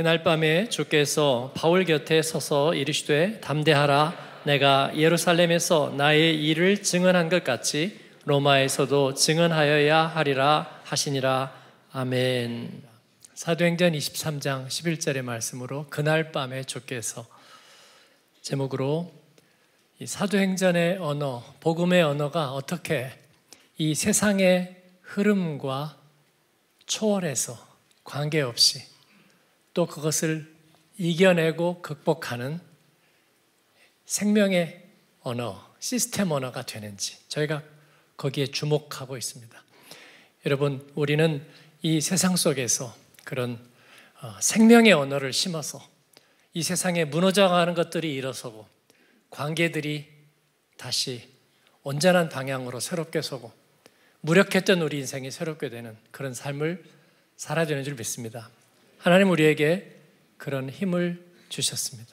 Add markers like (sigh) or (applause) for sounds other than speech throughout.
그날 밤에 주께서 바울 곁에 서서 이르시되 담대하라 내가 예루살렘에서 나의 일을 증언한 것 같이 로마에서도 증언하여야 하리라 하시니라 아멘. 사도행전 23장 11절의 말씀으로 그날 밤에 주께서 제목으로 사도행전의 언어, 복음의 언어가 어떻게 이 세상의 흐름과 초월해서 관계없이 또 그것을 이겨내고 극복하는 생명의 언어, 시스템 언어가 되는지 저희가 거기에 주목하고 있습니다. 여러분, 우리는 이 세상 속에서 그런 어, 생명의 언어를 심어서 이 세상에 무너져가는 것들이 일어서고 관계들이 다시 온전한 방향으로 새롭게 서고 무력했던 우리 인생이 새롭게 되는 그런 삶을 살아야 되는 줄 믿습니다. 하나님 우리에게 그런 힘을 주셨습니다.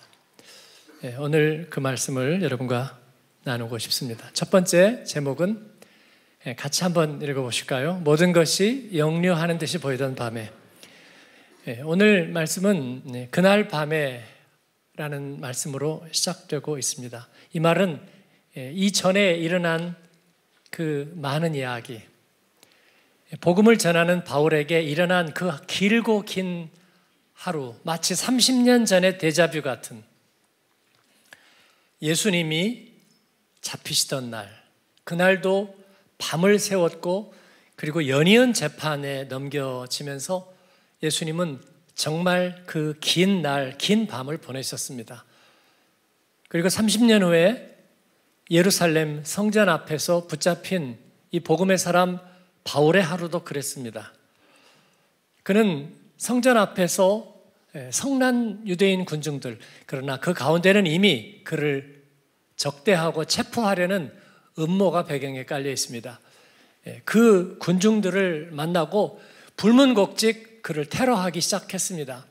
예, 오늘 그 말씀을 여러분과 나누고 싶습니다. 첫 번째 제목은 예, 같이 한번 읽어보실까요? 모든 것이 영려하는 듯이 보이던 밤에 예, 오늘 말씀은 예, 그날 밤에 라는 말씀으로 시작되고 있습니다. 이 말은 예, 이전에 일어난 그 많은 이야기, 예, 복음을 전하는 바울에게 일어난 그 길고 긴 하루, 마치 30년 전의 데자뷰 같은 예수님이 잡히시던 날, 그날도 밤을 세웠고, 그리고 연이은 재판에 넘겨지면서 예수님은 정말 그 긴 날, 긴 밤을 보내셨습니다. 그리고 30년 후에 예루살렘 성전 앞에서 붙잡힌 이 복음의 사람 바울의 하루도 그랬습니다. 그는 성전 앞에서 예, 성난 유대인 군중들 그러나 그 가운데는 이미 그를 적대하고 체포하려는 음모가 배경에 깔려 있습니다. 예, 그 군중들을 만나고 불문곡직 그를 테러하기 시작했습니다.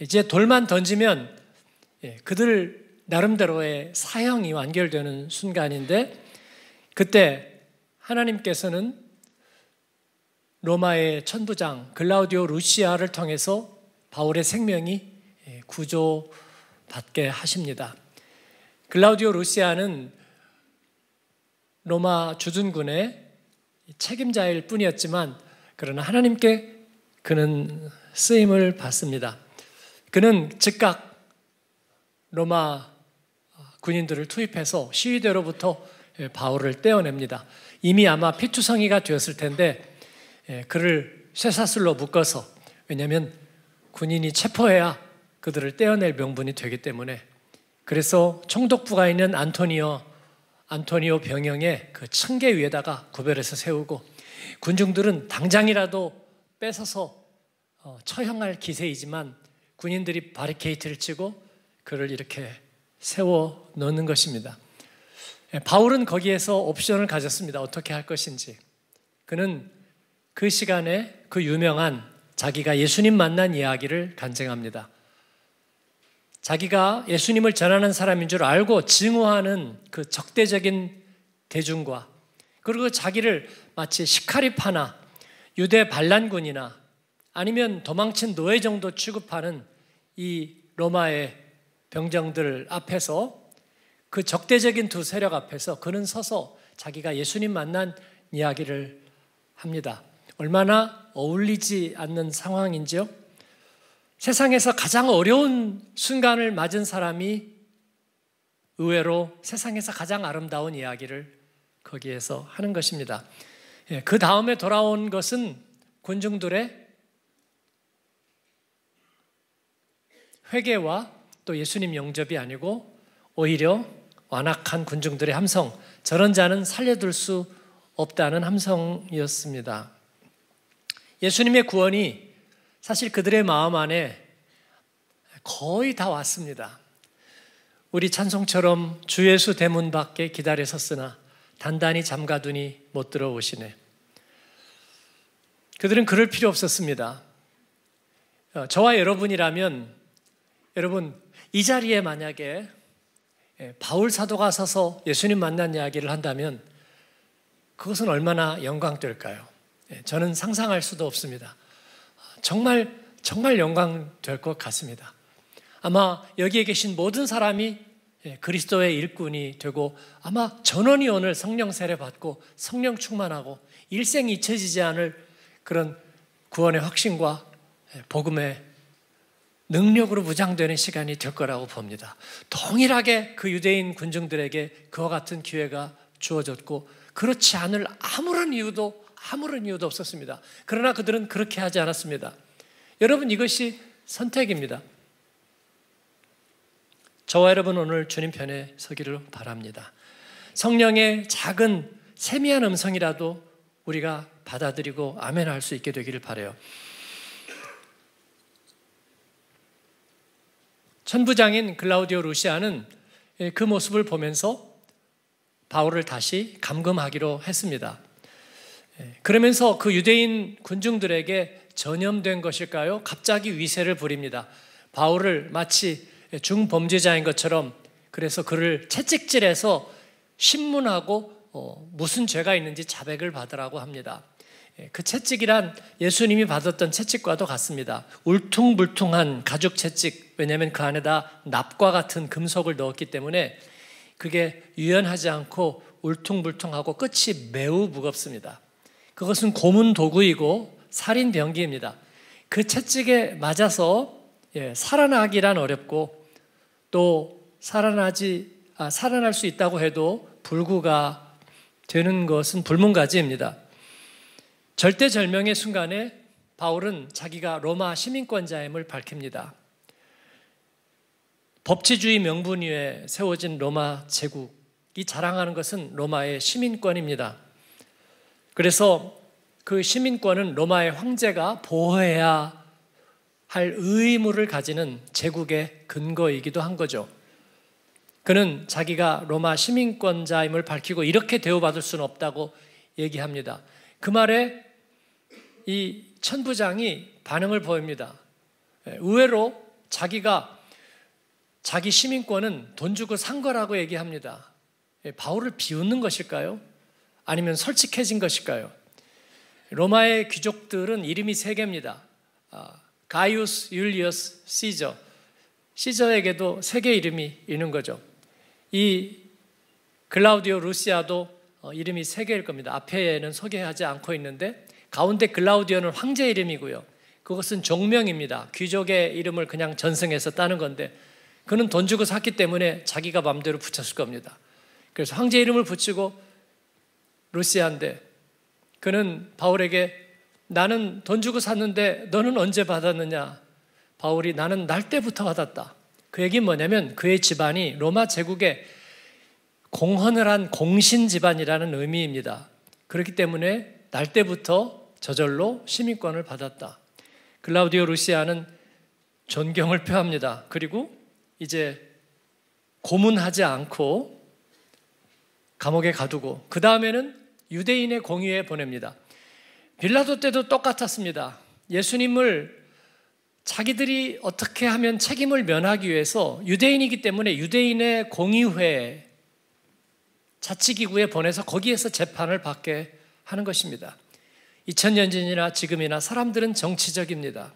이제 돌만 던지면 예, 그들 나름대로의 사형이 완결되는 순간인데 그때 하나님께서는 로마의 천부장 글라우디오 루시아를 통해서 바울의 생명이 예, 구조받게 하십니다. 글라우디오 루시아는 로마 주둔군의 책임자일 뿐이었지만 그러나 하나님께 그는 쓰임을 받습니다. 그는 즉각 로마 군인들을 투입해서 시위대로부터 예, 바울을 떼어냅니다. 이미 아마 피투성이가 되었을 텐데 예, 그를 쇠사슬로 묶어서 왜냐하면 군인이 체포해야 그들을 떼어낼 명분이 되기 때문에 그래서 총독부가 있는 안토니오 안토니오 병영의 그 층계 위에다가 구별해서 세우고 군중들은 당장이라도 뺏어서 어, 처형할 기세이지만 군인들이 바리케이트를 치고 그를 이렇게 세워 넣는 것입니다. 예, 바울은 거기에서 옵션을 가졌습니다. 어떻게 할 것인지. 그는 그 시간에 그 유명한 자기가 예수님 만난 이야기를 간증합니다. 자기가 예수님을 전하는 사람인 줄 알고 증오하는 그 적대적인 대중과 그리고 자기를 마치 시카리파나 유대 반란군이나 아니면 도망친 노예 정도 취급하는 이 로마의 병정들 앞에서 그 적대적인 두 세력 앞에서 그는 서서 자기가 예수님 만난 이야기를 합니다. 얼마나 어울리지 않는 상황인지요? 세상에서 가장 어려운 순간을 맞은 사람이 의외로 세상에서 가장 아름다운 이야기를 거기에서 하는 것입니다. 예, 그 다음에 돌아온 것은 군중들의 회개와 또 예수님 영접이 아니고 오히려 완악한 군중들의 함성, 저런 자는 살려둘 수 없다는 함성이었습니다. 예수님의 구원이 사실 그들의 마음 안에 거의 다 왔습니다. 우리 찬송처럼 주 예수 대문 밖에 기다려 섰으나 단단히 잠가두니 못 들어오시네. 그들은 그럴 필요 없었습니다. 어, 저와 여러분이라면 여러분 이 자리에 만약에 예, 바울 사도가 서서 예수님 만난 이야기를 한다면 그것은 얼마나 영광될까요? 예, 저는 상상할 수도 없습니다. 정말 정말 영광 될 것 같습니다. 아마 여기에 계신 모든 사람이 예, 그리스도의 일꾼이 되고 아마 전원이 오늘 성령 세례 받고 성령 충만하고 일생 잊혀지지 않을 그런 구원의 확신과 예, 복음의 능력으로 무장되는 시간이 될 거라고 봅니다. 동일하게 그 유대인 군중들에게 그와 같은 기회가 주어졌고 그렇지 않을 아무런 이유도 아무런 이유도 없었습니다. 그러나 그들은 그렇게 하지 않았습니다. 여러분 이것이 선택입니다. 저와 여러분 오늘 주님 편에 서기를 바랍니다. 성령의 작은 세미한 음성이라도 우리가 받아들이고 아멘 할 수 있게 되기를 바래요. 천부장인 글라우디오 루시아는 그 모습을 보면서 바울을 다시 감금하기로 했습니다. 예, 그러면서 그 유대인 군중들에게 전염된 것일까요? 갑자기 위세를 부립니다. 바울을 마치 중범죄자인 것처럼 그래서 그를 채찍질해서 신문하고 어, 무슨 죄가 있는지 자백을 받으라고 합니다. 예, 그 채찍이란 예수님이 받았던 채찍과도 같습니다. 울퉁불퉁한 가죽 채찍, 왜냐하면 그 안에다 납과 같은 금속을 넣었기 때문에 그게 유연하지 않고 울퉁불퉁하고 끝이 매우 무겁습니다. 그것은 고문 도구이고 살인 병기입니다. 그 채찍에 맞아서 예, 살아나기란 어렵고 또 살아나지 아, 살아날 수 있다고 해도 불구가 되는 것은 불문가지입니다. 절대절명의 순간에 바울은 자기가 로마 시민권자임을 밝힙니다. 법치주의 명분 위에 세워진 로마 제국이 자랑하는 것은 로마의 시민권입니다. 그래서 그 시민권은 로마의 황제가 보호해야 할 의무를 가지는 제국의 근거이기도 한 거죠. 그는 자기가 로마 시민권자임을 밝히고 이렇게 대우받을 수는 없다고 얘기합니다. 그 말에 이 천부장이 반응을 보입니다. 예, 의외로 자기가 자기 시민권은 돈 주고 산 거라고 얘기합니다. 예, 바울을 비웃는 것일까요? 아니면 솔직해진 것일까요? 로마의 귀족들은 이름이 세 개입니다. 아, 가이우스, 율리어스, 시저. 시저에게도 세 개 이름이 있는 거죠. 이 글라우디오 루시아도 어, 이름이 세 개일 겁니다. 앞에는 소개하지 않고 있는데 가운데 글라우디오는 황제 이름이고요. 그것은 종명입니다. 귀족의 이름을 그냥 전승해서 따는 건데 그는 돈 주고 샀기 때문에 자기가 마음대로 붙였을 겁니다. 그래서 황제 이름을 붙이고 루시아인데 그는 바울에게 나는 돈 주고 샀는데 너는 언제 받았느냐? 바울이 나는 날 때부터 받았다. 그얘기 뭐냐면 그의 집안이 로마 제국의 공헌을 한 공신 집안이라는 의미입니다. 그렇기 때문에 날 때부터 저절로 시민권을 받았다. 글라우디오 루시아는 존경을 표합니다. 그리고 이제 고문하지 않고 감옥에 가두고 그 다음에는 유대인의 공유에 보냅니다. 빌라도 때도 똑같았습니다. 예수님을 자기들이 어떻게 하면 책임을 면하기 위해서 유대인이기 때문에 유대인의 공의회 자치기구에 보내서 거기에서 재판을 받게 하는 것입니다. 2000년 전이나 지금이나 사람들은 정치적입니다.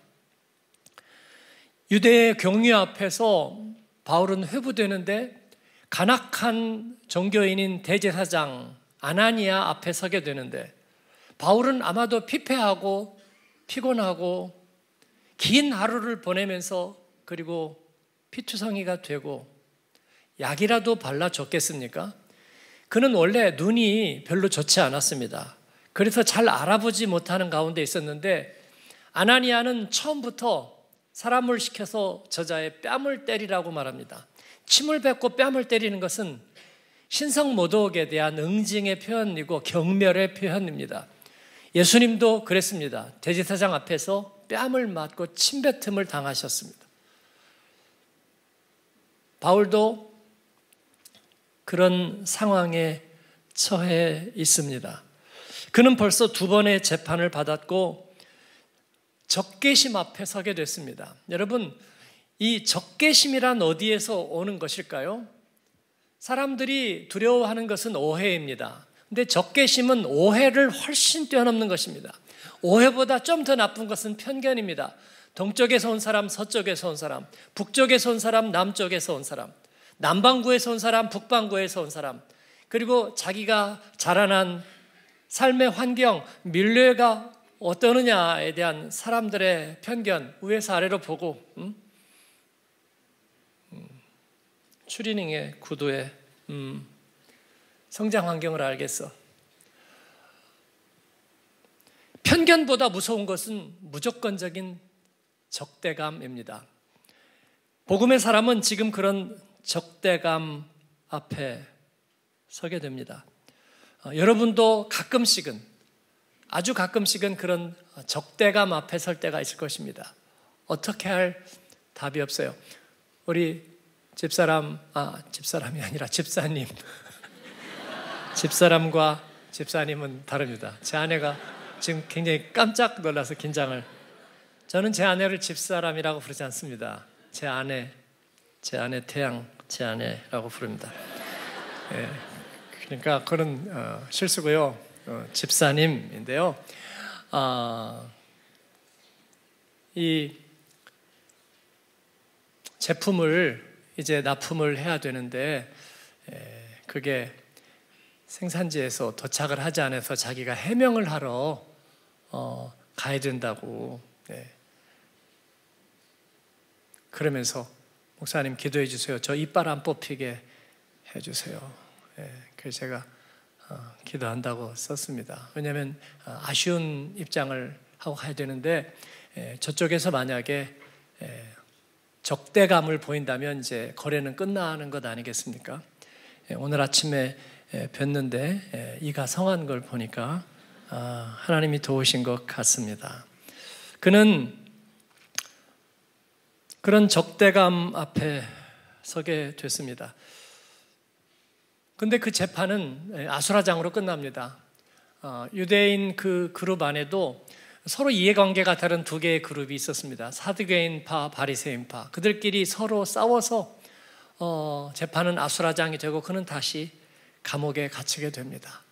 유대의 경유 앞에서 바울은 회부되는데 간악한 종교인인 대제사장 아나니아 앞에 서게 되는데 바울은 아마도 피폐하고 피곤하고 긴 하루를 보내면서 그리고 피투성이가 되고 약이라도 발라줬겠습니까? 그는 원래 눈이 별로 좋지 않았습니다. 그래서 잘 알아보지 못하는 가운데 있었는데 아나니아는 처음부터 사람을 시켜서 저자의 뺨을 때리라고 말합니다. 침을 뱉고 뺨을 때리는 것은 신성 모독에 대한 응징의 표현이고 경멸의 표현입니다. 예수님도 그랬습니다. 대지사장 앞에서 뺨을 맞고 침뱉음을 당하셨습니다. 바울도 그런 상황에 처해 있습니다. 그는 벌써 두 번의 재판을 받았고 적개심 앞에 서게 됐습니다. 여러분, 이 적개심이란 어디에서 오는 것일까요? 사람들이 두려워하는 것은 오해입니다. 근데 적개심은 오해를 훨씬 뛰어넘는 것입니다. 오해보다 좀 더 나쁜 것은 편견입니다. 동쪽에서 온 사람, 서쪽에서 온 사람, 북쪽에서 온 사람, 남쪽에서 온 사람, 남반구에서 온 사람, 북반구에서 온 사람, 그리고 자기가 자라난 삶의 환경, 밀레가 어떠느냐에 대한 사람들의 편견, 위에서 아래로 보고, 음? 추리닝의 구두의 음, 성장 환경을 알겠어. 편견보다 무서운 것은 무조건적인 적대감입니다. 복음의 사람은 지금 그런 적대감 앞에 서게 됩니다. 어, 여러분도 가끔씩은 아주 가끔씩은 그런 적대감 앞에 설 때가 있을 것입니다. 어떻게 할 답이 없어요. 우리 집사람, 아, 집사람이 아니라 집사님. 집사람과 집사님은 다릅니다. 제 아내가 지금 굉장히 깜짝 놀라서 긴장을. 저는 제 아내를 집사람이라고 부르지 않습니다. 제 아내, 제 아내 태양, 제 아내라고 부릅니다. 예, 그러니까 그런 어, 실수고요. 어, 집사님인데요. 어, 이 제품을 이제 납품을 해야 되는데 그게 생산지에서 도착을 하지 않아서 자기가 해명을 하러 어, 가야 된다고 네. 그러면서 목사님 기도해 주세요. 저 이빨 안 뽑히게 해 주세요. 네. 그래서 제가 어, 기도한다고 썼습니다. 왜냐하면 어, 아, 아쉬운 입장을 하고 가야 되는데 에, 저쪽에서 만약에 에, 적대감을 보인다면 이제 거래는 끝나는 것 아니겠습니까? 예, 오늘 아침에 예, 뵀는데 예, 이가 성한 걸 보니까 아, 하나님이 도우신 것 같습니다. 그는 그런 적대감 앞에 서게 됐습니다. 근데 그 재판은 아수라장으로 끝납니다. 어, 유대인 그 그룹 안에도 서로 이해관계가 다른 두 개의 그룹이 있었습니다. 사두개인파, 바리새인파. 그들끼리 서로 싸워서 어, 재판은 아수라장이 되고 그는 다시 감옥에 갇히게 됩니다.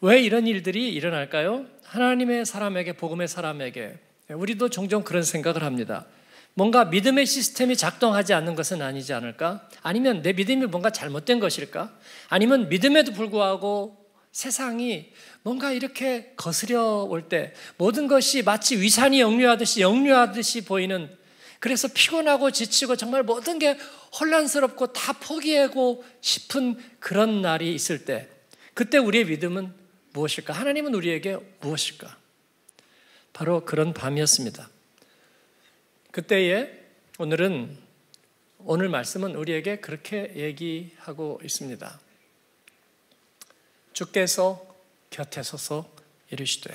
왜 이런 일들이 일어날까요? 하나님의 사람에게 복음의 사람에게 우리도 종종 그런 생각을 합니다. 뭔가 믿음의 시스템이 작동하지 않는 것은 아니지 않을까? 아니면 내 믿음이 뭔가 잘못된 것일까? 아니면 믿음에도 불구하고 세상이 뭔가 이렇게 거스려 올 때 모든 것이 마치 위산이 역류하듯이 역류하듯이 보이는 그래서 피곤하고 지치고 정말 모든 게 혼란스럽고 다 포기하고 싶은 그런 날이 있을 때 그때 우리의 믿음은 무엇일까? 하나님은 우리에게 무엇일까? 바로 그런 밤이었습니다. 그때에 오늘은 오늘 말씀은 우리에게 그렇게 얘기하고 있습니다. 주께서 곁에 서서 이르시되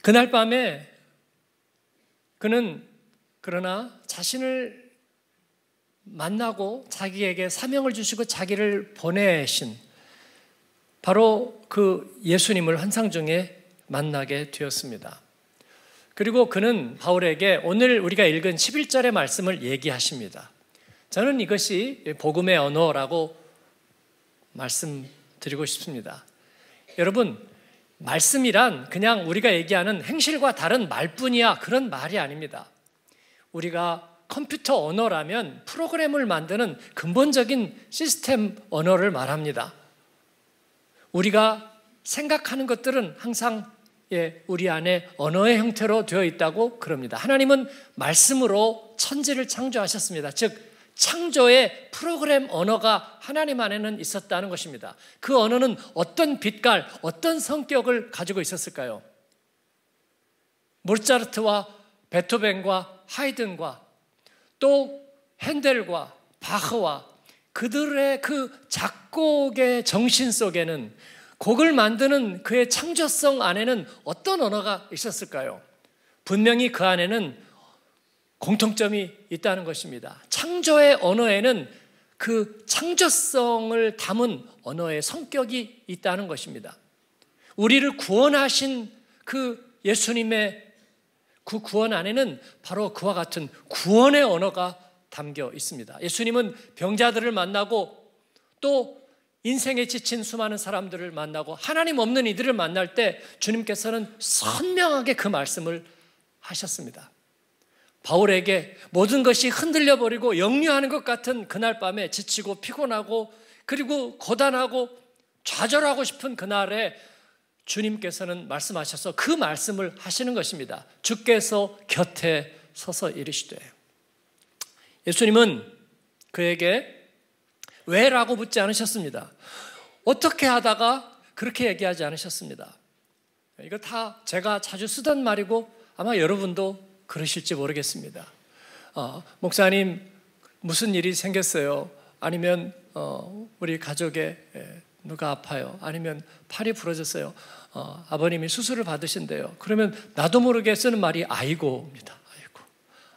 그날 밤에 그는 그러나 자신을 만나고 자기에게 사명을 주시고 자기를 보내신 바로 그 예수님을 환상 중에 만나게 되었습니다. 그리고 그는 바울에게 오늘 우리가 읽은 11절의 말씀을 얘기하십니다. 저는 이것이 복음의 언어라고 말씀드리고 싶습니다. 여러분, 말씀이란 그냥 우리가 얘기하는 행실과 다른 말뿐이야. 그런 말이 아닙니다. 우리가 컴퓨터 언어라면 프로그램을 만드는 근본적인 시스템 언어를 말합니다. 우리가 생각하는 것들은 항상 예, 우리 안에 언어의 형태로 되어 있다고 그럽니다. 하나님은 말씀으로 천지를 창조하셨습니다. 즉, 창조의 프로그램 언어가 하나님 안에는 있었다는 것입니다. 그 언어는 어떤 빛깔, 어떤 성격을 가지고 있었을까요? 모차르트와 베토벤과 하이든과 또 핸델과 바흐와 그들의 그 작곡의 정신 속에는 곡을 만드는 그의 창조성 안에는 어떤 언어가 있었을까요? 분명히 그 안에는 공통점이 있다는 것입니다. 창조의 언어에는 그 창조성을 담은 언어의 성격이 있다는 것입니다. 우리를 구원하신 그 예수님의 그 구원 안에는 바로 그와 같은 구원의 언어가 담겨 있습니다. 예수님은 병자들을 만나고 또 인생에 지친 수많은 사람들을 만나고 하나님 없는 이들을 만날 때 주님께서는 선명하게 그 말씀을 하셨습니다. 바울에게 모든 것이 흔들려 버리고 영유하는 것 같은 그날 밤에 지치고 피곤하고 그리고 고단하고 좌절하고 싶은 그날에 주님께서는 말씀하셔서 그 말씀을 하시는 것입니다. 주께서 곁에 서서 이르시되 예수님은 그에게 왜라고 묻지 않으셨습니다. 어떻게 하다가 그렇게 얘기하지 않으셨습니다. 이거 다 제가 자주 쓰던 말이고 아마 여러분도 그러실지 모르겠습니다. 어, 목사님 무슨 일이 생겼어요? 아니면 어, 우리 가족에 예, 누가 아파요? 아니면 팔이 부러졌어요? 어, 아버님이 수술을 받으신대요. 그러면 나도 모르게 쓰는 말이 아이고입니다. 아이고,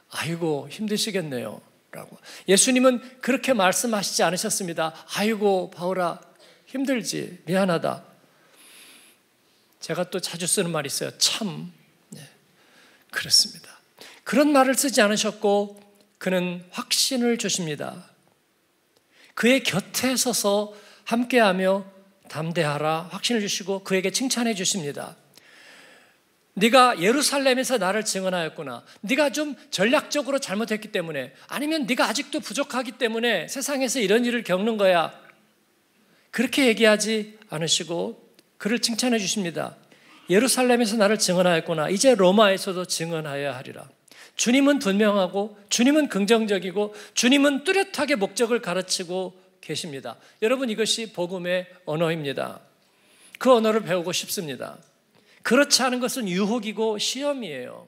아이고 힘드시겠네요. 라고. 예수님은 그렇게 말씀하시지 않으셨습니다. 아이고 바울아 힘들지 미안하다. 제가 또 자주 쓰는 말이 있어요. 참 네, 그렇습니다. 그런 말을 쓰지 않으셨고 그는 확신을 주십니다. 그의 곁에 서서 함께하며 담대하라 확신을 주시고 그에게 칭찬해 주십니다. 네가 예루살렘에서 나를 증언하였구나. 네가 좀 전략적으로 잘못했기 때문에 아니면 네가 아직도 부족하기 때문에 세상에서 이런 일을 겪는 거야. 그렇게 얘기하지 않으시고 그를 칭찬해 주십니다. 예루살렘에서 나를 증언하였구나. 이제 로마에서도 증언하여야 하리라. 주님은 분명하고 주님은 긍정적이고 주님은 뚜렷하게 목적을 가르치고 계십니다. 여러분 이것이 복음의 언어입니다. 그 언어를 배우고 싶습니다. 그렇지 않은 것은 유혹이고 시험이에요.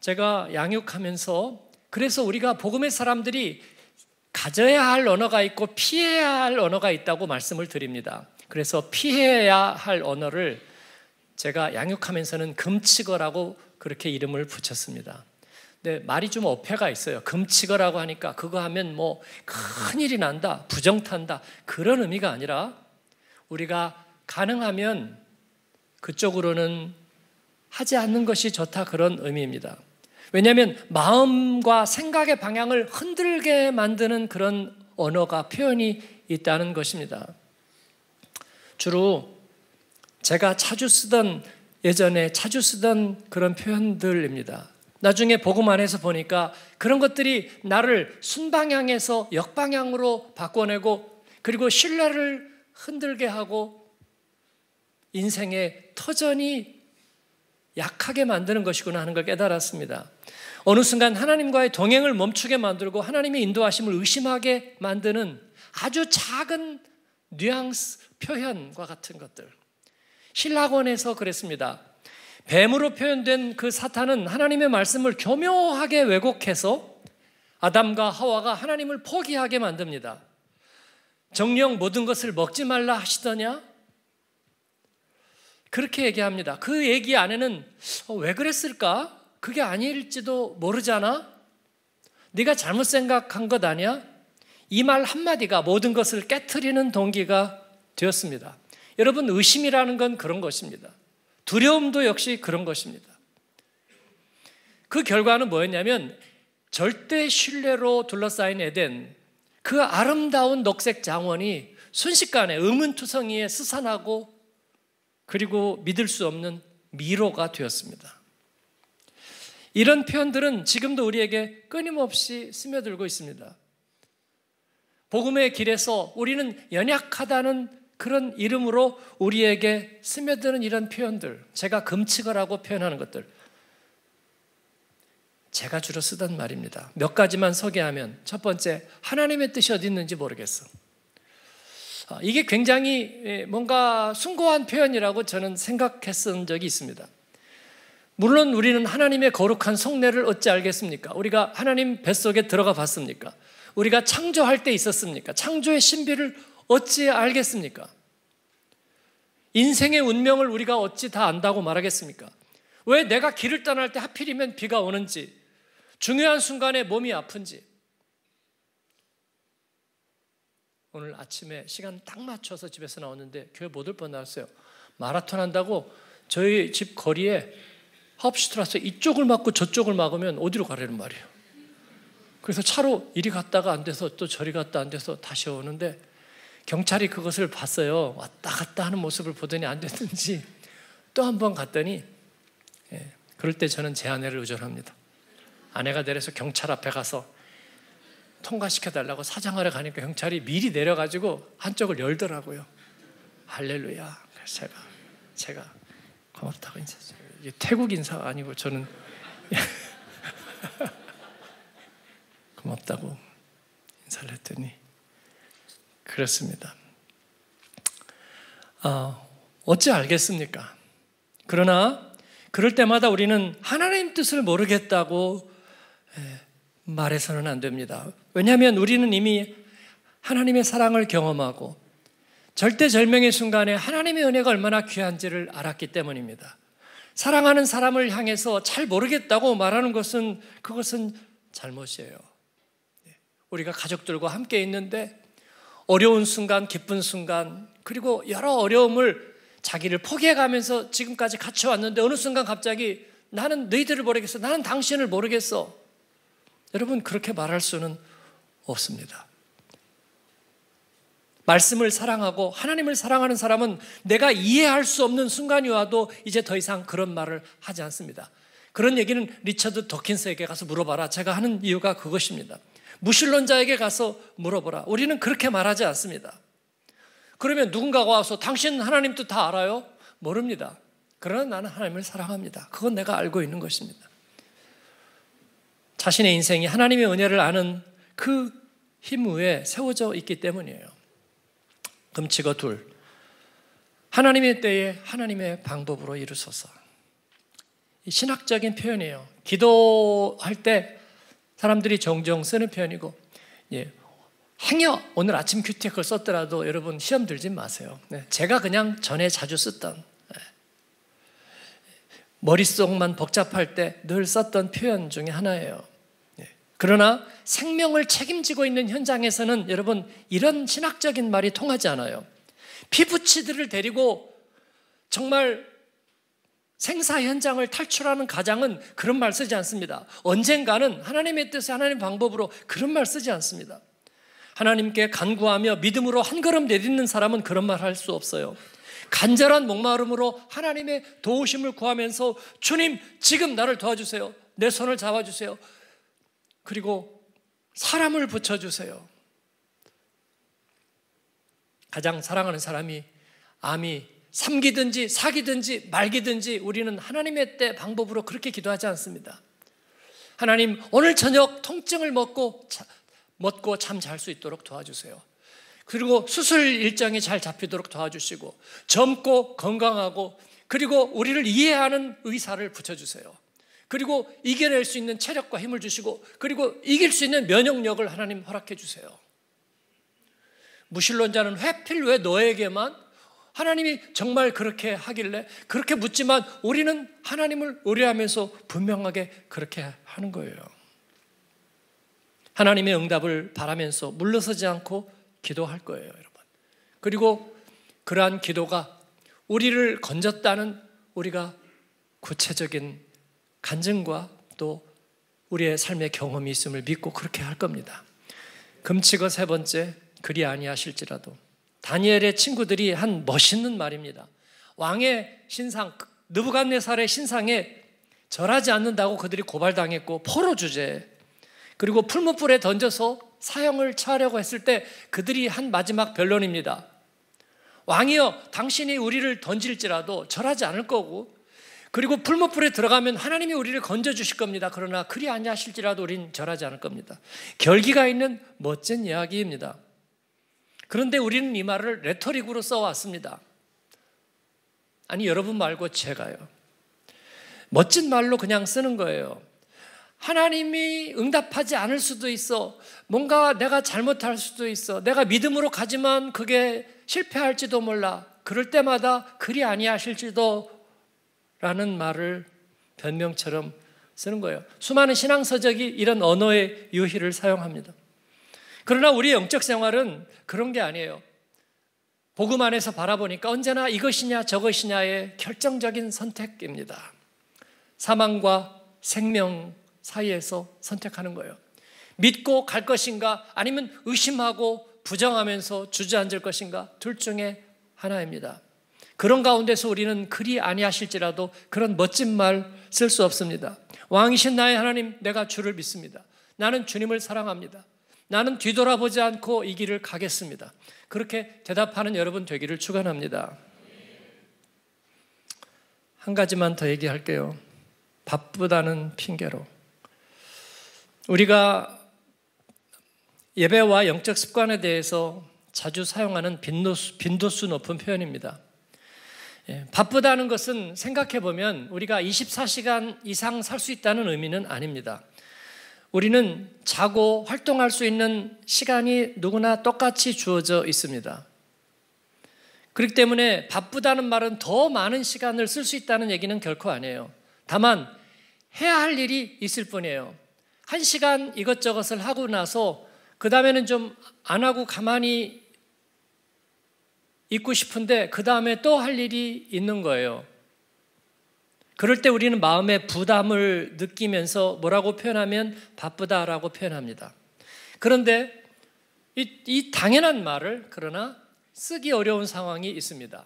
제가 양육하면서 그래서 우리가 복음의 사람들이 가져야 할 언어가 있고 피해야 할 언어가 있다고 말씀을 드립니다. 그래서 피해야 할 언어를 제가 양육하면서는 금치거라고 그렇게 이름을 붙였습니다. 근 말이 좀 어폐가 있어요. 금치거라고 하니까 그거 하면 뭐 큰일이 난다, 부정탄다 그런 의미가 아니라 우리가 가능하면 그쪽으로는 하지 않는 것이 좋다 그런 의미입니다. 왜냐하면 마음과 생각의 방향을 흔들게 만드는 그런 언어가 표현이 있다는 것입니다. 주로 제가 자주 쓰던 예전에 자주 쓰던 그런 표현들입니다. 나중에 복음 안에서 보니까 그런 것들이 나를 순방향에서 역방향으로 바꿔내고 그리고 신뢰를 흔들게 하고 인생의 터전이 약하게 만드는 것이구나 하는 걸 깨달았습니다. 어느 순간 하나님과의 동행을 멈추게 만들고 하나님의 인도하심을 의심하게 만드는 아주 작은 뉘앙스 표현과 같은 것들. 신학원에서 그랬습니다. 뱀으로 표현된 그 사탄은 하나님의 말씀을 교묘하게 왜곡해서 아담과 하와가 하나님을 포기하게 만듭니다. 정령 모든 것을 먹지 말라 하시더냐? 그렇게 얘기합니다. 그 얘기 안에는 어, 왜 그랬을까? 그게 아닐지도 모르잖아. 네가 잘못 생각한 것 아니야? 이 말 한마디가 모든 것을 깨뜨리는 동기가 되었습니다. 여러분, 의심이라는 건 그런 것입니다. 두려움도 역시 그런 것입니다. 그 결과는 뭐였냐면 절대 신뢰로 둘러싸인 에덴, 그 아름다운 녹색 장원이 순식간에 음문투성이에 스산하고 그리고 믿을 수 없는 미로가 되었습니다. 이런 표현들은 지금도 우리에게 끊임없이 스며들고 있습니다. 복음의 길에서 우리는 연약하다는 그런 이름으로 우리에게 스며드는 이런 표현들, 제가 금칙을 하고 표현하는 것들, 제가 주로 쓰던 말입니다. 몇 가지만 소개하면 첫 번째, 하나님의 뜻이 어디 있는지 모르겠어. 아, 이게 굉장히 예, 뭔가 숭고한 표현이라고 저는 생각했던 적이 있습니다. 물론 우리는 하나님의 거룩한 속내를 어찌 알겠습니까? 우리가 하나님 뱃속에 들어가 봤습니까? 우리가 창조할 때 있었습니까? 창조의 신비를 어찌 알겠습니까? 인생의 운명을 우리가 어찌 다 안다고 말하겠습니까? 왜 내가 길을 떠날 때 하필이면 비가 오는지, 중요한 순간에 몸이 아픈지. 오늘 아침에 시간 딱 맞춰서 집에서 나왔는데 교회 못올뻔 나왔어요. 마라톤 한다고 저희 집 거리에 하프슈트라 이쪽을 막고 저쪽을 막으면 어디로 가려는 말이에요. 그래서 차로 이리 갔다가 안 돼서 또 저리 갔다 안 돼서 다시 오는데 경찰이 그것을 봤어요. 왔다 갔다 하는 모습을 보더니 안 됐는지 또 한 번 갔더니 예, 그럴 때 저는 제 아내를 의존합니다. 아내가 내려서 경찰 앞에 가서 통과시켜 달라고 사장하러 가니까 경찰이 미리 내려가지고 한쪽을 열더라고요. 할렐루야. 그래서 제가 제가 고맙다고 인사했어요. 이게 태국 인사가 아니고 저는 (laughs) 고맙다고 인사를 했더니 그렇습니다. 어, 아, 어찌 알겠습니까? 그러나 그럴 때마다 우리는 하나님 뜻을 모르겠다고 예, 말해서는 안 됩니다. 왜냐하면 우리는 이미 하나님의 사랑을 경험하고 절대절명의 순간에 하나님의 은혜가 얼마나 귀한지를 알았기 때문입니다. 사랑하는 사람을 향해서 잘 모르겠다고 말하는 것은 그것은 잘못이에요. 예, 우리가 가족들과 함께 있는데 어려운 순간, 기쁜 순간, 그리고 여러 어려움을 자기를 포기해가면서 지금까지 같이 왔는데 어느 순간 갑자기 나는 너희들을 모르겠어. 나는 당신을 모르겠어. 여러분, 그렇게 말할 수는 없습니다. 말씀을 사랑하고 하나님을 사랑하는 사람은 내가 이해할 수 없는 순간이 와도 이제 더 이상 그런 말을 하지 않습니다. 그런 얘기는 리처드 더킨스에게 가서 물어봐라. 제가 하는 이유가 그것입니다. 무신론자에게 가서 물어보라. 우리는 그렇게 말하지 않습니다. 그러면 누군가가 와서 당신 하나님 뜻다 알아요? 모릅니다. 그러나 나는 하나님을 사랑합니다. 그건 내가 알고 있는 것입니다. 자신의 인생이 하나님의 은혜를 아는 그 힘 위에 세워져 있기 때문이에요. 금치가 둘. 하나님의 때에 하나님의 방법으로 이루소서. 신학적인 표현이에요. 기도할 때 사람들이 종종 쓰는 표현이고 예. 행여 오늘 아침 큐티에 그 썼더라도 여러분 시험 들지 마세요. 네. 제가 그냥 전에 자주 썼던 예. 머릿속만 복잡할 때 늘 썼던 표현 중에 하나예요. 예. 그러나 생명을 책임지고 있는 현장에서는 여러분 이런 신학적인 말이 통하지 않아요. 피부치들을 데리고 정말 생사 현장을 탈출하는 가장은 그런 말 쓰지 않습니다. 언젠가는 하나님의 뜻에 하나님 방법으로 그런 말 쓰지 않습니다. 하나님께 간구하며 믿음으로 한 걸음 내딛는 사람은 그런 말 할 수 없어요. 간절한 목마름으로 하나님의 도우심을 구하면서 주님 지금 나를 도와주세요. 내 손을 잡아주세요. 그리고 사람을 붙여주세요. 가장 사랑하는 사람이 암이 삼기든지 사기든지 말기든지 우리는 하나님의 때 방법으로 그렇게 기도하지 않습니다. 하나님 오늘 저녁 통증을 먹고 자, 먹고 잠 잘 수 있도록 도와주세요. 그리고 수술 일정이 잘 잡히도록 도와주시고 젊고 건강하고 그리고 우리를 이해하는 의사를 붙여주세요. 그리고 이겨낼 수 있는 체력과 힘을 주시고 그리고 이길 수 있는 면역력을 하나님 허락해 주세요. 무신론자는 회필 왜 너에게만 하나님이 정말 그렇게 하길래 그렇게 묻지만 우리는 하나님을 의뢰하면서 분명하게 그렇게 하는 거예요. 하나님의 응답을 바라면서 물러서지 않고 기도할 거예요, 여러분. 그리고 그러한 기도가 우리를 건졌다는 우리가 구체적인 간증과 또 우리의 삶의 경험이 있음을 믿고 그렇게 할 겁니다. 금치가 세 번째 그리 아니하실지라도 다니엘의 친구들이 한 멋있는 말입니다. 왕의 신상, 느부갓네살의 신상에 절하지 않는다고 그들이 고발당했고 포로 주제 그리고 풀무불에 던져서 사형을 처하려고 했을 때 그들이 한 마지막 변론입니다. 왕이여, 당신이 우리를 던질지라도 절하지 않을 거고 그리고 풀무불에 들어가면 하나님이 우리를 건져 주실 겁니다. 그러나 그리 아니하실지라도 우린 절하지 않을 겁니다. 결기가 있는 멋진 이야기입니다. 그런데 우리는 이 말을 레토릭으로 써왔습니다. 아니, 여러분 말고 제가요. 멋진 말로 그냥 쓰는 거예요. 하나님이 응답하지 않을 수도 있어. 뭔가 내가 잘못할 수도 있어. 내가 믿음으로 가지만 그게 실패할지도 몰라. 그럴 때마다 그리 아니하실지도 라는 말을 변명처럼 쓰는 거예요. 수많은 신앙서적이 이런 언어의 유희를 사용합니다. 그러나 우리의 영적 생활은 그런 게 아니에요. 복음 안에서 바라보니까 언제나 이것이냐 저것이냐의 결정적인 선택입니다. 사망과 생명 사이에서 선택하는 거예요. 믿고 갈 것인가 아니면 의심하고 부정하면서 주저앉을 것인가 둘 중에 하나입니다. 그런 가운데서 우리는 그리 아니하실지라도 그런 멋진 말 쓸 수 없습니다. 왕이신 나의 하나님, 내가 주를 믿습니다. 나는 주님을 사랑합니다. 나는 뒤돌아보지 않고 이 길을 가겠습니다. 그렇게 대답하는 여러분 되기를 축원합니다. 한 가지만 더 얘기할게요. 바쁘다는 핑계로 우리가 예배와 영적 습관에 대해서 자주 사용하는 빈도수, 빈도수 높은 표현입니다. 예, 바쁘다는 것은 생각해 보면 우리가 24시간 이상 살 수 있다는 의미는 아닙니다. 우리는 자고 활동할 수 있는 시간이 누구나 똑같이 주어져 있습니다. 그렇기 때문에 바쁘다는 말은 더 많은 시간을 쓸 수 있다는 얘기는 결코 아니에요. 다만 해야 할 일이 있을 뿐이에요. 한 시간 이것저것을 하고 나서 그 다음에는 좀 안 하고 가만히 있고 싶은데 그 다음에 또 할 일이 있는 거예요. 그럴 때 우리는 마음의 부담을 느끼면서 뭐라고 표현하면 바쁘다라고 표현합니다. 그런데 이, 이 당연한 말을 그러나 쓰기 어려운 상황이 있습니다.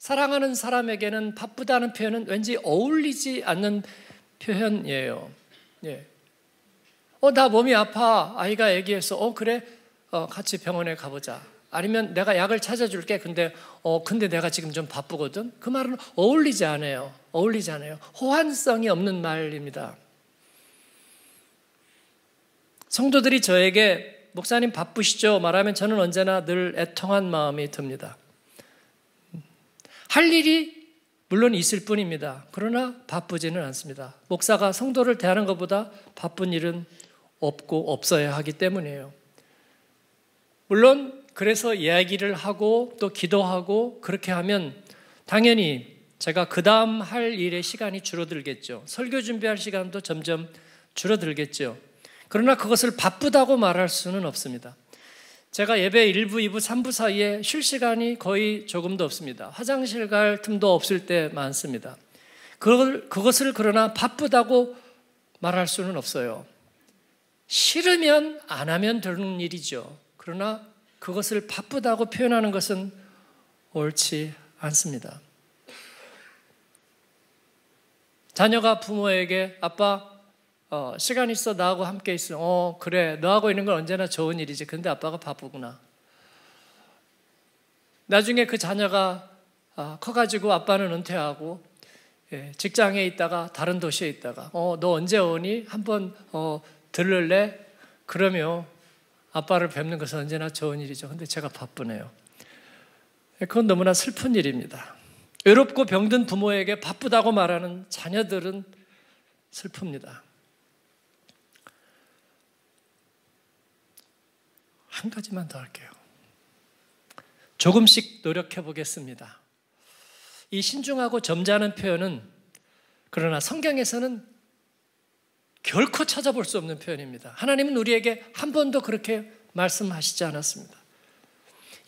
사랑하는 사람에게는 바쁘다는 표현은 왠지 어울리지 않는 표현이에요. 예. 어, 나 몸이 아파. 아이가 얘기해서, 어, 그래? 어, 같이 병원에 가보자. 아니면 내가 약을 찾아줄게. 근데 어 근데 내가 지금 좀 바쁘거든. 그 말은 어울리지 않아요. 어울리지 않아요. 호환성이 없는 말입니다. 성도들이 저에게 목사님 바쁘시죠? 말하면 저는 언제나 늘 애통한 마음이 듭니다. 할 일이 물론 있을 뿐입니다. 그러나 바쁘지는 않습니다. 목사가 성도를 대하는 것보다 바쁜 일은 없고 없어야 하기 때문이에요. 물론 그래서 이야기를 하고 또 기도하고 그렇게 하면 당연히 제가 그 다음 할 일의 시간이 줄어들겠죠. 설교 준비할 시간도 점점 줄어들겠죠. 그러나 그것을 바쁘다고 말할 수는 없습니다. 제가 예배 1부, 2부, 3부 사이에 쉴 시간이 거의 조금도 없습니다. 화장실 갈 틈도 없을 때 많습니다. 그걸, 그것을 그러나 바쁘다고 말할 수는 없어요. 싫으면 안 하면 되는 일이죠. 그러나 그것을 바쁘다고 표현하는 것은 옳지 않습니다. 자녀가 부모에게 아빠 어, 시간 있어 나하고 함께 있어. 어 그래 너하고 있는 건 언제나 좋은 일이지. 근데 아빠가 바쁘구나. 나중에 그 자녀가 아, 커가지고 아빠는 은퇴하고 예, 직장에 있다가 다른 도시에 있다가 어너 언제 오니 한번 어, 들를래? 그러며 아빠를 뵙는 것은 언제나 좋은 일이죠. 근데 제가 바쁘네요. 그건 너무나 슬픈 일입니다. 외롭고 병든 부모에게 바쁘다고 말하는 자녀들은 슬픕니다. 한 가지만 더 할게요. 조금씩 노력해 보겠습니다. 이 신중하고 점잖은 표현은 그러나 성경에서는 결코 찾아볼 수 없는 표현입니다. 하나님은 우리에게 한 번도 그렇게 말씀하시지 않았습니다.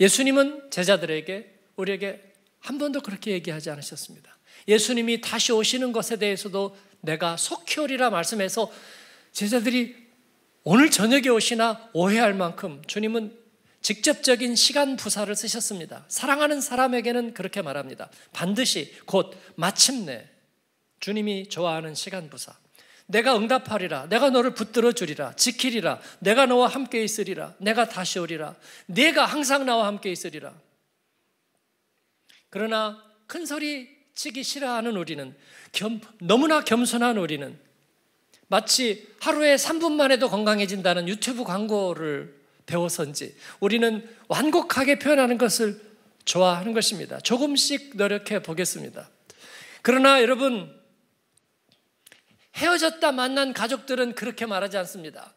예수님은 제자들에게 우리에게 한 번도 그렇게 얘기하지 않으셨습니다. 예수님이 다시 오시는 것에 대해서도 내가 속히 오리라 말씀해서 제자들이 오늘 저녁에 오시나 오해할 만큼 주님은 직접적인 시간 부사를 쓰셨습니다. 사랑하는 사람에게는 그렇게 말합니다. 반드시 곧 마침내 주님이 좋아하는 시간 부사. 내가 응답하리라. 내가 너를 붙들어 주리라. 지키리라. 내가 너와 함께 있으리라. 내가 다시 오리라. 내가 항상 나와 함께 있으리라. 그러나 큰 소리 치기 싫어하는 우리는 겸, 너무나 겸손한 우리는 마치 하루에 3분만 해도 건강해진다는 유튜브 광고를 배워서인지 우리는 완곡하게 표현하는 것을 좋아하는 것입니다. 조금씩 노력해 보겠습니다. 그러나 여러분 헤어졌다 만난 가족들은 그렇게 말하지 않습니다.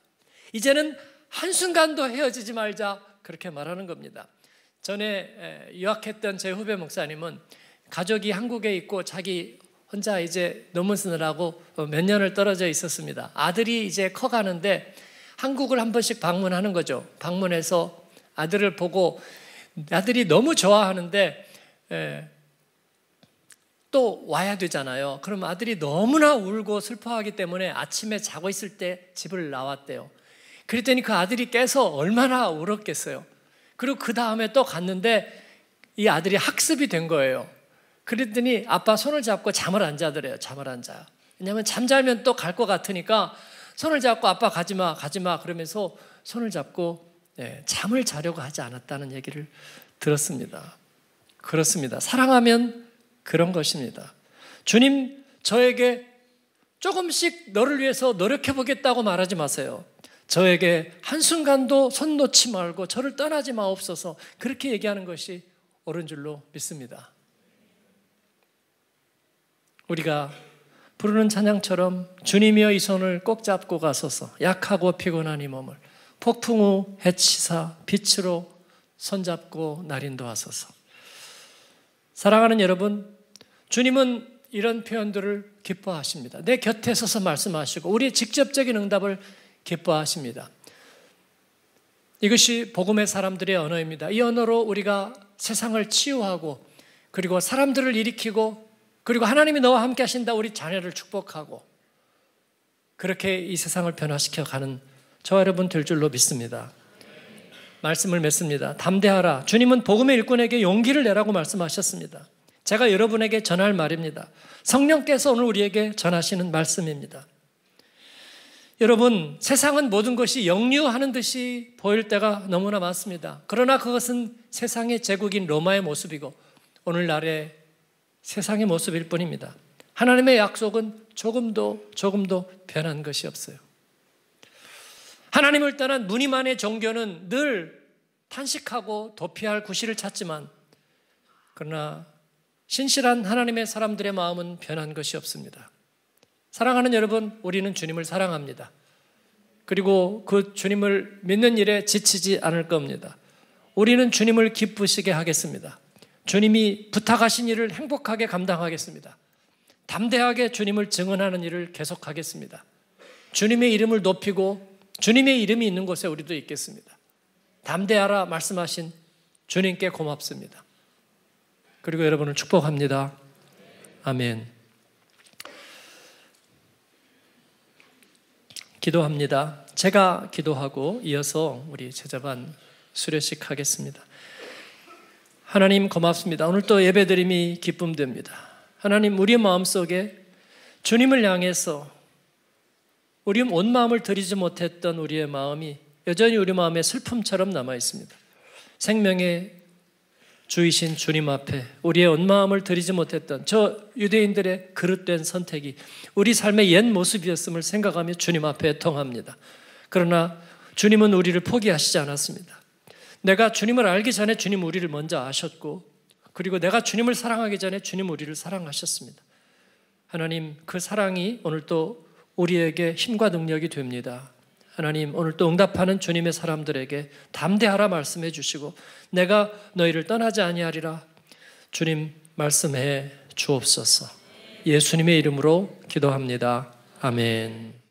이제는 한순간도 헤어지지 말자 그렇게 말하는 겁니다. 전에 유학했던 제 후배 목사님은 가족이 한국에 있고 자기 혼자 이제 논문 쓰느라고 어, 몇 년을 떨어져 있었습니다. 아들이 이제 커가는데 한국을 한 번씩 방문하는 거죠. 방문해서 아들을 보고 아들이 너무 좋아하는데 또 와야 되잖아요. 그럼 아들이 너무나 울고 슬퍼하기 때문에 아침에 자고 있을 때 집을 나왔대요. 그랬더니 그 아들이 깨서 얼마나 울었겠어요. 그리고 그 다음에 또 갔는데 이 아들이 학습이 된 거예요. 그랬더니 아빠 손을 잡고 잠을 안 자더래요. 잠을 안 자요. 왜냐하면 잠자면 또 갈 것 같으니까 손을 잡고 아빠 가지 마, 가지 마 그러면서 손을 잡고 네, 잠을 자려고 하지 않았다는 얘기를 들었습니다. 그렇습니다. 사랑하면 그런 것입니다. 주님, 저에게 조금씩 너를 위해서 노력해보겠다고 말하지 마세요. 저에게 한순간도 손 놓지 말고 저를 떠나지 마옵소서 그렇게 얘기하는 것이 옳은 줄로 믿습니다. 우리가 부르는 찬양처럼 주님이여 이 손을 꼭 잡고 가소서 약하고 피곤한 이 몸을 폭풍 후 해치사 빛으로 손잡고 날인도 하소서 사랑하는 여러분 주님은 이런 표현들을 기뻐하십니다. 내 곁에 서서 말씀하시고 우리의 직접적인 응답을 기뻐하십니다. 이것이 복음의 사람들의 언어입니다. 이 언어로 우리가 세상을 치유하고 그리고 사람들을 일으키고 그리고 하나님이 너와 함께 하신다 우리 자녀를 축복하고 그렇게 이 세상을 변화시켜 가는 저 여러분 될 줄로 믿습니다. 말씀을 맺습니다. 담대하라. 주님은 복음의 일꾼에게 용기를 내라고 말씀하셨습니다. 제가 여러분에게 전할 말입니다. 성령께서 오늘 우리에게 전하시는 말씀입니다. 여러분, 세상은 모든 것이 영유하는 듯이 보일 때가 너무나 많습니다. 그러나 그것은 세상의 제국인 로마의 모습이고 오늘날의 세상의 모습일 뿐입니다. 하나님의 약속은 조금도 조금도 변한 것이 없어요. 하나님을 떠난 무늬만의 종교는 늘 탄식하고 도피할 구실을 찾지만 그러나 신실한 하나님의 사람들의 마음은 변한 것이 없습니다. 사랑하는 여러분, 우리는 주님을 사랑합니다. 그리고 그 주님을 믿는 일에 지치지 않을 겁니다. 우리는 주님을 기쁘시게 하겠습니다. 주님이 부탁하신 일을 행복하게 감당하겠습니다. 담대하게 주님을 증언하는 일을 계속하겠습니다. 주님의 이름을 높이고 주님의 이름이 있는 곳에 우리도 있겠습니다. 담대하라 말씀하신 주님께 고맙습니다. 그리고 여러분을 축복합니다. 아멘. 기도합니다. 제가 기도하고 이어서 우리 제자반 수료식 하겠습니다. 하나님 고맙습니다. 오늘 또 예배드림이 기쁨됩니다. 하나님 우리 마음속에 주님을 향해서 우리 온 마음을 드리지 못했던 우리의 마음이 여전히 우리 마음에 슬픔처럼 남아 있습니다. 생명의 주이신 주님 앞에 우리의 온 마음을 드리지 못했던 저 유대인들의 그릇된 선택이 우리 삶의 옛 모습이었음을 생각하며 주님 앞에 통합니다. 그러나 주님은 우리를 포기하시지 않았습니다. 내가 주님을 알기 전에 주님 우리를 먼저 아셨고 그리고 내가 주님을 사랑하기 전에 주님 우리를 사랑하셨습니다. 하나님 그 사랑이 오늘 또 우리에게 힘과 능력이 됩니다. 하나님 오늘도 응답하는 주님의 사람들에게 담대하라 말씀해 주시고 내가 너희를 떠나지 아니하리라 주님 말씀해 주옵소서. 예수님의 이름으로 기도합니다. 아멘.